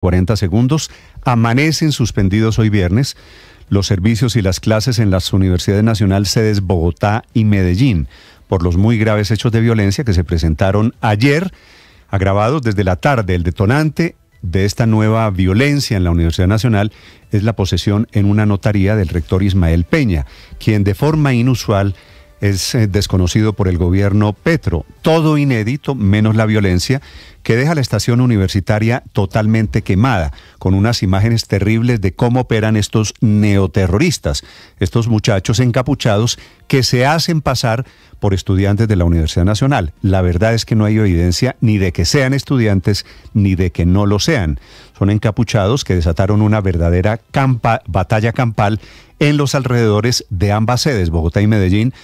40 segundos. Amanecen suspendidos hoy viernes los servicios y las clases en las universidades nacionales sedes Bogotá y Medellín por los muy graves hechos de violencia que se presentaron ayer, agravados desde la tarde. El detonante de esta nueva violencia en la Universidad Nacional es la posesión en una notaría del rector Ismael Peña, quien de forma inusual es eh, desconocido por el gobierno Petro. Todo inédito, menos la violencia, que deja la estación universitaria totalmente quemada, con unas imágenes terribles de cómo operan estos neoterroristas, estos muchachos encapuchados que se hacen pasar por estudiantes de la Universidad Nacional. La verdad es que no hay evidencia ni de que sean estudiantes ni de que no lo sean. Son encapuchados que desataron una verdadera batalla campal en los alrededores de ambas sedes, Bogotá y Medellín,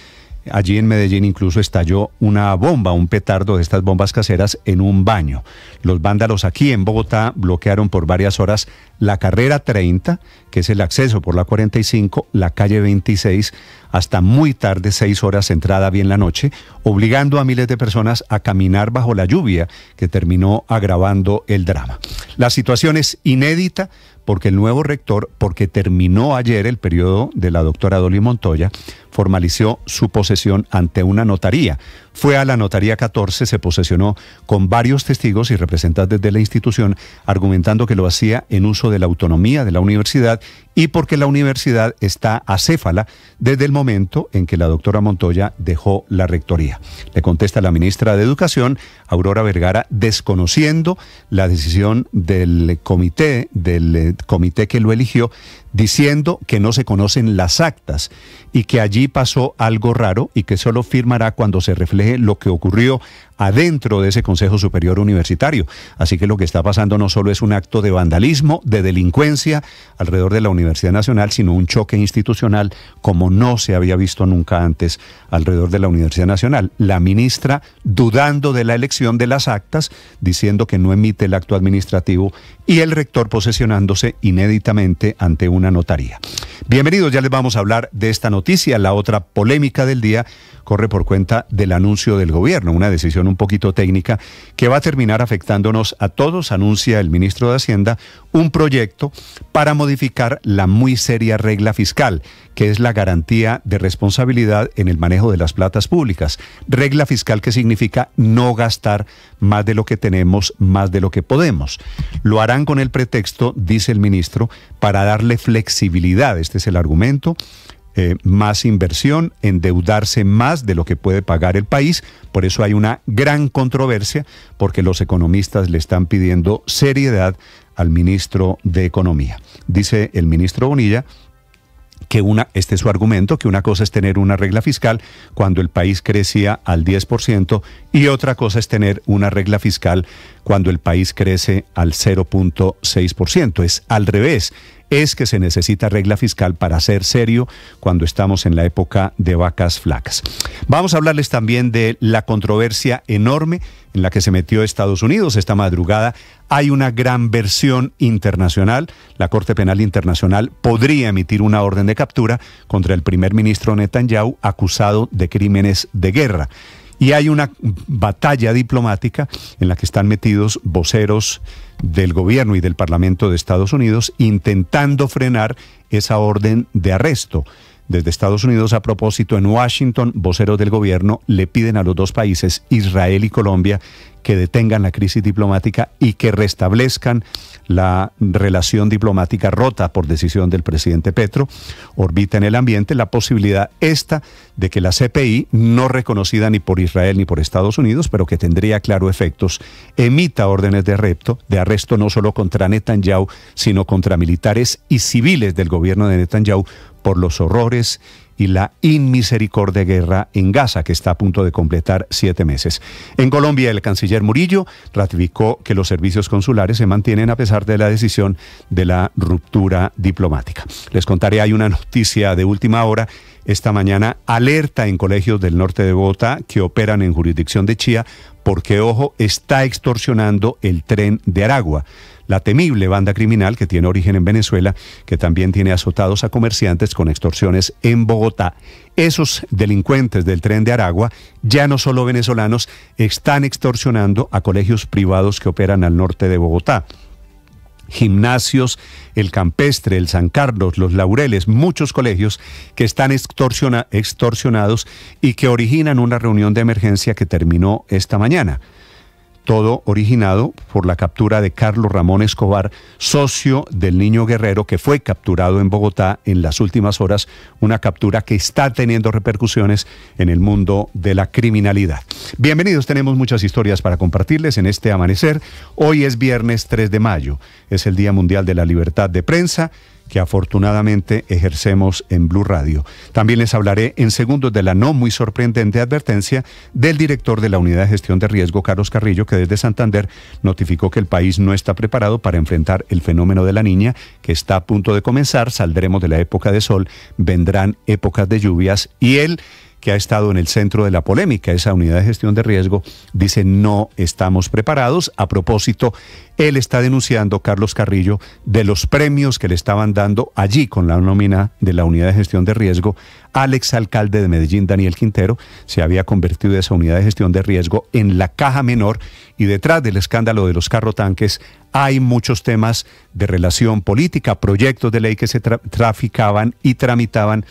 Allí en Medellín incluso estalló una bomba, un petardo de estas bombas caseras en un baño. Los vándalos aquí en Bogotá bloquearon por varias horas la carrera 30, que es el acceso por la 45, la calle 26, hasta muy tarde, 6 horas entrada bien la noche, obligando a miles de personas a caminar bajo la lluvia que terminó agravando el drama. La situación es inédita porque el nuevo rector, porque terminó ayer el periodo de la doctora Dolly Montoya, formalizó su posesión ante una notaría. Fue a la notaría 14, se posesionó con varios testigos y representantes de la institución, argumentando que lo hacía en uso de la autonomía de la universidad y porque la universidad está acéfala desde el momento en que la doctora Montoya dejó la rectoría. Le contesta la ministra de Educación, Aurora Vergara, desconociendo la decisión del comité, del eh, comité que lo eligió, diciendo que no se conocen las actas y que allí pasó algo raro y que solo firmará cuando se refleje lo que ocurrió adentro de ese Consejo Superior Universitario. Así que lo que está pasando no solo es un acto de vandalismo, de delincuencia alrededor de la Universidad Nacional, sino un choque institucional como no se había visto nunca antes alrededor de la Universidad Nacional. La ministra dudando de la elección de las actas, diciendo que no emite el acto administrativo y el rector posesionándose inéditamente ante una notaría. Bienvenidos, ya les vamos a hablar de esta noticia, la otra polémica del día, corre por cuenta del anuncio del gobierno, una decisión un poquito técnica que va a terminar afectándonos a todos, anuncia el ministro de Hacienda, un proyecto para modificar la muy seria regla fiscal, que es la garantía de responsabilidad en el manejo de las platas públicas. Regla fiscal que significa no gastar más de lo que tenemos, más de lo que podemos. Lo harán con el pretexto, dice el ministro, para darle flexibilidad, este es el argumento, eh, más inversión, endeudarse más de lo que puede pagar el país. Por eso hay una gran controversia, porque los economistas le están pidiendo seriedad al ministro de Economía. Dice el ministro Bonilla que una, este es su argumento, que una cosa es tener una regla fiscal cuando el país crecía al 10% y otra cosa es tener una regla fiscal cuando el país crece al 0.6%. Es al revés es que se necesita regla fiscal para ser serio cuando estamos en la época de vacas flacas. Vamos a hablarles también de la controversia enorme en la que se metió Estados Unidos esta madrugada. Hay una gran versión internacional. La Corte Penal Internacional podría emitir una orden de captura contra el primer ministro Netanyahu acusado de crímenes de guerra. Y hay una batalla diplomática en la que están metidos voceros del gobierno y del Parlamento de Estados Unidos intentando frenar esa orden de arresto. Desde Estados Unidos, a propósito, en Washington, voceros del gobierno le piden a los dos países, Israel y Colombia, que detengan la crisis diplomática y que restablezcan la relación diplomática rota por decisión del presidente Petro. Orbita en el ambiente la posibilidad esta de que la CPI, no reconocida ni por Israel ni por Estados Unidos, pero que tendría claro efectos, emita órdenes de arresto, de arresto no solo contra Netanyahu, sino contra militares y civiles del gobierno de Netanyahu por los horrores y la inmisericordia guerra en Gaza, que está a punto de completar siete meses. En Colombia, el canciller Murillo ratificó que los servicios consulares se mantienen a pesar de la decisión de la ruptura diplomática. Les contaré, hay una noticia de última hora. Esta mañana alerta en colegios del norte de Bogotá que operan en jurisdicción de Chía porque, ojo, está extorsionando el tren de Aragua la temible banda criminal que tiene origen en Venezuela, que también tiene azotados a comerciantes con extorsiones en Bogotá. Esos delincuentes del tren de Aragua, ya no solo venezolanos, están extorsionando a colegios privados que operan al norte de Bogotá gimnasios, el campestre, el San Carlos, los laureles, muchos colegios que están extorsionados y que originan una reunión de emergencia que terminó esta mañana todo originado por la captura de Carlos Ramón Escobar, socio del Niño Guerrero, que fue capturado en Bogotá en las últimas horas, una captura que está teniendo repercusiones en el mundo de la criminalidad. Bienvenidos, tenemos muchas historias para compartirles en este amanecer. Hoy es viernes 3 de mayo, es el Día Mundial de la Libertad de Prensa que afortunadamente ejercemos en Blue Radio. También les hablaré en segundos de la no muy sorprendente advertencia del director de la Unidad de Gestión de Riesgo, Carlos Carrillo, que desde Santander notificó que el país no está preparado para enfrentar el fenómeno de la niña, que está a punto de comenzar, saldremos de la época de sol, vendrán épocas de lluvias y él que ha estado en el centro de la polémica, esa unidad de gestión de riesgo, dice no estamos preparados. A propósito, él está denunciando, Carlos Carrillo, de los premios que le estaban dando allí con la nómina de la unidad de gestión de riesgo al exalcalde de Medellín, Daniel Quintero. Se había convertido esa unidad de gestión de riesgo en la caja menor y detrás del escándalo de los carrotanques hay muchos temas de relación política, proyectos de ley que se traficaban y tramitaban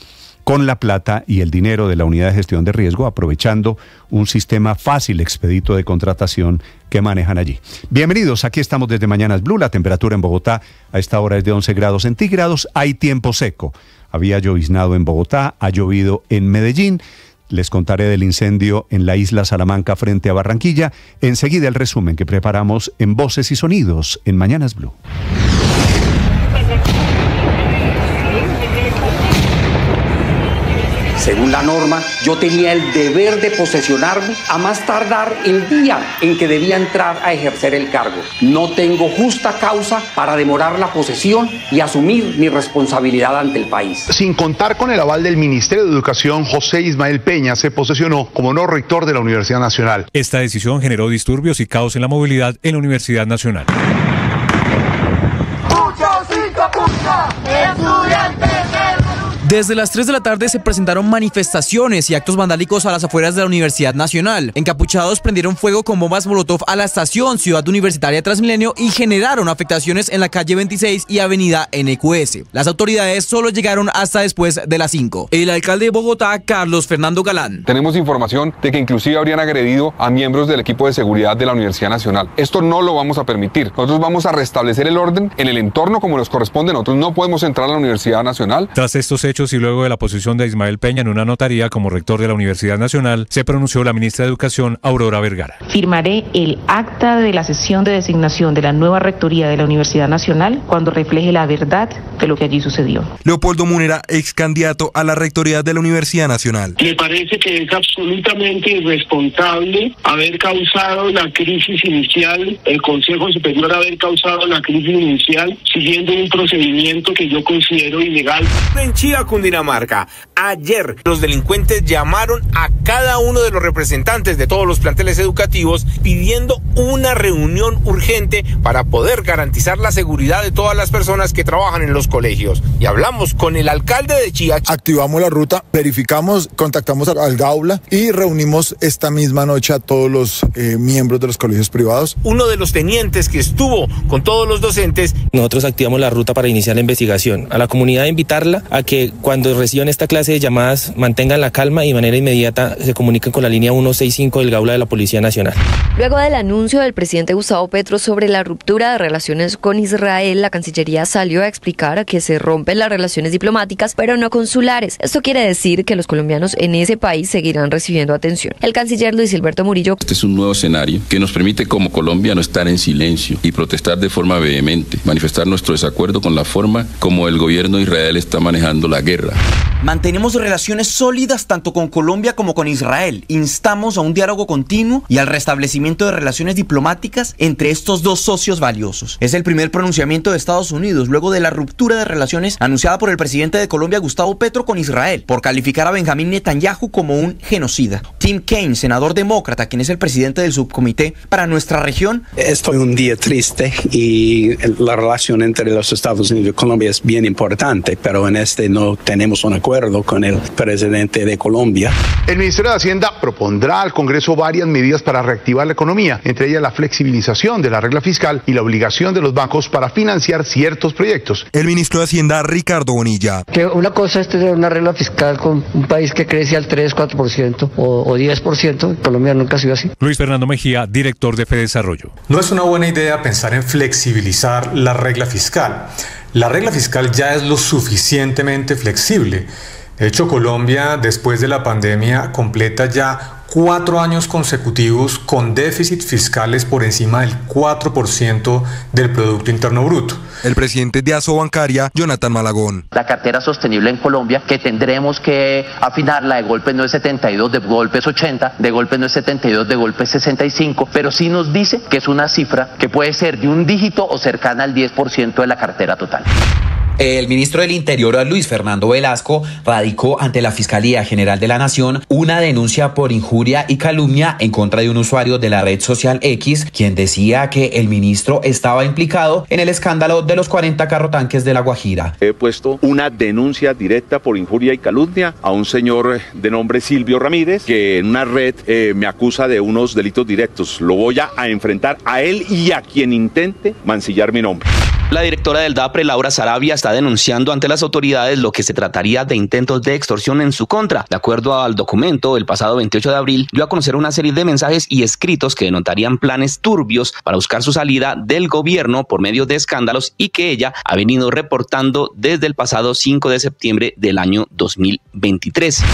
con la plata y el dinero de la unidad de gestión de riesgo, aprovechando un sistema fácil, expedito de contratación que manejan allí. Bienvenidos, aquí estamos desde Mañanas Blue, la temperatura en Bogotá a esta hora es de 11 grados centígrados, hay tiempo seco, había lloviznado en Bogotá, ha llovido en Medellín. Les contaré del incendio en la isla Salamanca frente a Barranquilla. Enseguida el resumen que preparamos en Voces y Sonidos en Mañanas Blue. Según la norma, yo tenía el deber de posesionarme a más tardar el día en que debía entrar a ejercer el cargo. No tengo justa causa para demorar la posesión y asumir mi responsabilidad ante el país. Sin contar con el aval del Ministerio de Educación, José Ismael Peña se posesionó como no rector de la Universidad Nacional. Esta decisión generó disturbios y caos en la movilidad en la Universidad Nacional. Desde las 3 de la tarde se presentaron manifestaciones y actos vandálicos a las afueras de la Universidad Nacional. Encapuchados prendieron fuego con bombas Molotov a la estación Ciudad Universitaria Transmilenio y generaron afectaciones en la calle 26 y avenida NQS. Las autoridades solo llegaron hasta después de las 5. El alcalde de Bogotá, Carlos Fernando Galán. Tenemos información de que inclusive habrían agredido a miembros del equipo de seguridad de la Universidad Nacional. Esto no lo vamos a permitir. Nosotros vamos a restablecer el orden en el entorno como nos corresponde. Nosotros no podemos entrar a la Universidad Nacional. Tras estos hechos, y luego de la posición de Ismael Peña en una notaría como rector de la Universidad Nacional, se pronunció la ministra de Educación, Aurora Vergara. Firmaré el acta de la sesión de designación de la nueva rectoría de la Universidad Nacional cuando refleje la verdad de lo que allí sucedió. Leopoldo Munera, ex candidato a la rectoría de la Universidad Nacional. Me parece que es absolutamente irresponsable haber causado la crisis inicial, el Consejo Superior haber causado la crisis inicial siguiendo un procedimiento que yo considero ilegal. Cundinamarca. Ayer los delincuentes llamaron a cada uno de los representantes de todos los planteles educativos pidiendo una reunión urgente para poder garantizar la seguridad de todas las personas que trabajan en los colegios. Y hablamos con el alcalde de Chía. Activamos la ruta, verificamos, contactamos al Gaula y reunimos esta misma noche a todos los eh, miembros de los colegios privados. Uno de los tenientes que estuvo con todos los docentes. Nosotros activamos la ruta para iniciar la investigación. A la comunidad invitarla a que cuando reciban esta clase de llamadas, mantengan la calma y de manera inmediata se comuniquen con la línea 165 del Gaula de la Policía Nacional. Luego del anuncio del presidente Gustavo Petro sobre la ruptura de relaciones con Israel, la Cancillería salió a explicar que se rompen las relaciones diplomáticas, pero no consulares. Esto quiere decir que los colombianos en ese país seguirán recibiendo atención. El canciller Luis Alberto Murillo. Este es un nuevo escenario que nos permite como Colombia no estar en silencio y protestar de forma vehemente, manifestar nuestro desacuerdo con la forma como el gobierno de Israel está manejando la guerra. Mantenemos relaciones sólidas tanto con Colombia como con Israel. Instamos a un diálogo continuo y al restablecimiento de relaciones diplomáticas entre estos dos socios valiosos. Es el primer pronunciamiento de Estados Unidos luego de la ruptura de relaciones anunciada por el presidente de Colombia Gustavo Petro con Israel por calificar a Benjamín Netanyahu como un genocida. Tim Kaine, senador demócrata, quien es el presidente del subcomité para nuestra región. Estoy un día triste y la relación entre los Estados Unidos y Colombia es bien importante, pero en este no tenemos un acuerdo con el presidente de Colombia. El Ministerio de Hacienda propondrá al Congreso varias medidas para reactivar la economía, entre ellas la flexibilización de la regla fiscal y la obligación de los bancos para financiar ciertos proyectos. El ministro de Hacienda, Ricardo Bonilla. Que una cosa es tener una regla fiscal con un país que crece al 3, 4% o, o 10%. Colombia nunca ha sido así. Luis Fernando Mejía, director de FEDESarrollo. No es una buena idea pensar en flexibilizar la regla fiscal. La regla fiscal ya es lo suficientemente flexible. De hecho, Colombia, después de la pandemia, completa ya cuatro años consecutivos con déficit fiscales por encima del 4% del Producto Interno Bruto. El presidente de ASO Bancaria, Jonathan Malagón. La cartera sostenible en Colombia, que tendremos que afinarla, de golpe no es 72, de golpe es 80, de golpe no es 72, de golpe es 65, pero sí nos dice que es una cifra que puede ser de un dígito o cercana al 10% de la cartera total. El ministro del Interior, Luis Fernando Velasco, radicó ante la Fiscalía General de la Nación una denuncia por injuria y calumnia en contra de un usuario de la red social X, quien decía que el ministro estaba implicado en el escándalo de los 40 carrotanques de La Guajira. He puesto una denuncia directa por injuria y calumnia a un señor de nombre Silvio Ramírez, que en una red eh, me acusa de unos delitos directos. Lo voy a enfrentar a él y a quien intente mancillar mi nombre. La directora del DAPRE, Laura Sarabia, está denunciando ante las autoridades lo que se trataría de intentos de extorsión en su contra. De acuerdo al documento, el pasado 28 de abril dio a conocer una serie de mensajes y escritos que denotarían planes turbios para buscar su salida del gobierno por medio de escándalos y que ella ha venido reportando desde el pasado 5 de septiembre del año 2023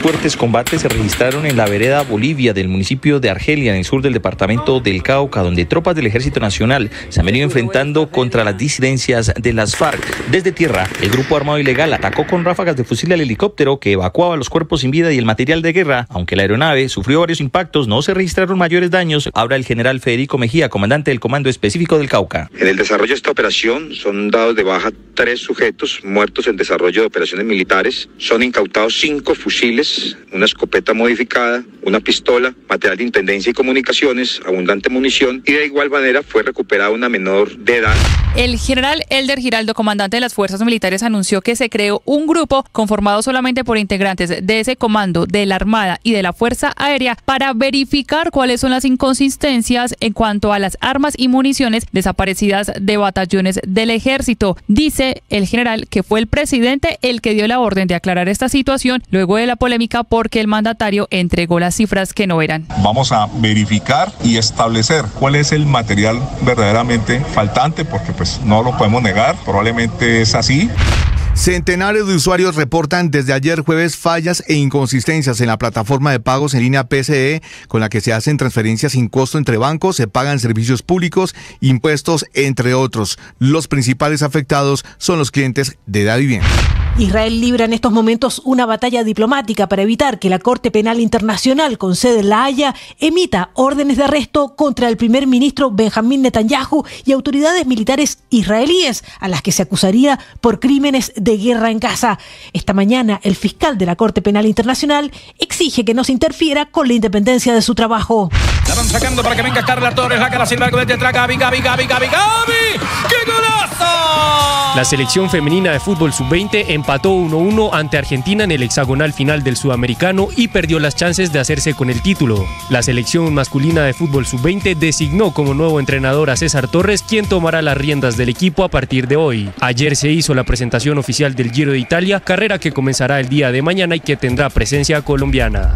fuertes combates se registraron en la vereda Bolivia del municipio de Argelia, en el sur del departamento del Cauca, donde tropas del Ejército Nacional se han venido enfrentando contra las disidencias de las FARC. Desde tierra, el grupo armado ilegal atacó con ráfagas de fusil al helicóptero que evacuaba los cuerpos sin vida y el material de guerra. Aunque la aeronave sufrió varios impactos, no se registraron mayores daños. Habla el general Federico Mejía, comandante del Comando Específico del Cauca. En el desarrollo de esta operación son dados de baja tres sujetos muertos en desarrollo de operaciones militares. Son incautados cinco fusiles pues, una escopeta modificada, una pistola, material de intendencia y comunicaciones, abundante munición y de igual manera fue recuperada una menor de edad. El general Elder Giraldo, comandante de las fuerzas militares, anunció que se creó un grupo conformado solamente por integrantes de ese comando, de la Armada y de la Fuerza Aérea para verificar cuáles son las inconsistencias en cuanto a las armas y municiones desaparecidas de batallones del ejército. Dice el general que fue el presidente el que dio la orden de aclarar esta situación luego de la polémica porque el mandatario entregó las cifras que no eran. Vamos a verificar y establecer cuál es el material verdaderamente faltante, porque pues no lo podemos negar, probablemente es así. Centenares de usuarios reportan desde ayer jueves fallas e inconsistencias en la plataforma de pagos en línea PCE, con la que se hacen transferencias sin costo entre bancos, se pagan servicios públicos, impuestos, entre otros. Los principales afectados son los clientes de Bien. Israel libra en estos momentos una batalla diplomática para evitar que la Corte Penal Internacional con sede en La Haya emita órdenes de arresto contra el primer ministro Benjamín Netanyahu y autoridades militares israelíes a las que se acusaría por crímenes de guerra en casa. Esta mañana el fiscal de la Corte Penal Internacional exige que no se interfiera con la independencia de su trabajo. ¡Qué la selección femenina de fútbol sub-20 empató 1-1 ante Argentina en el hexagonal final del sudamericano y perdió las chances de hacerse con el título. La selección masculina de fútbol sub-20 designó como nuevo entrenador a César Torres, quien tomará las riendas del equipo a partir de hoy. Ayer se hizo la presentación oficial del Giro de Italia, carrera que comenzará el día de mañana y que tendrá presencia colombiana.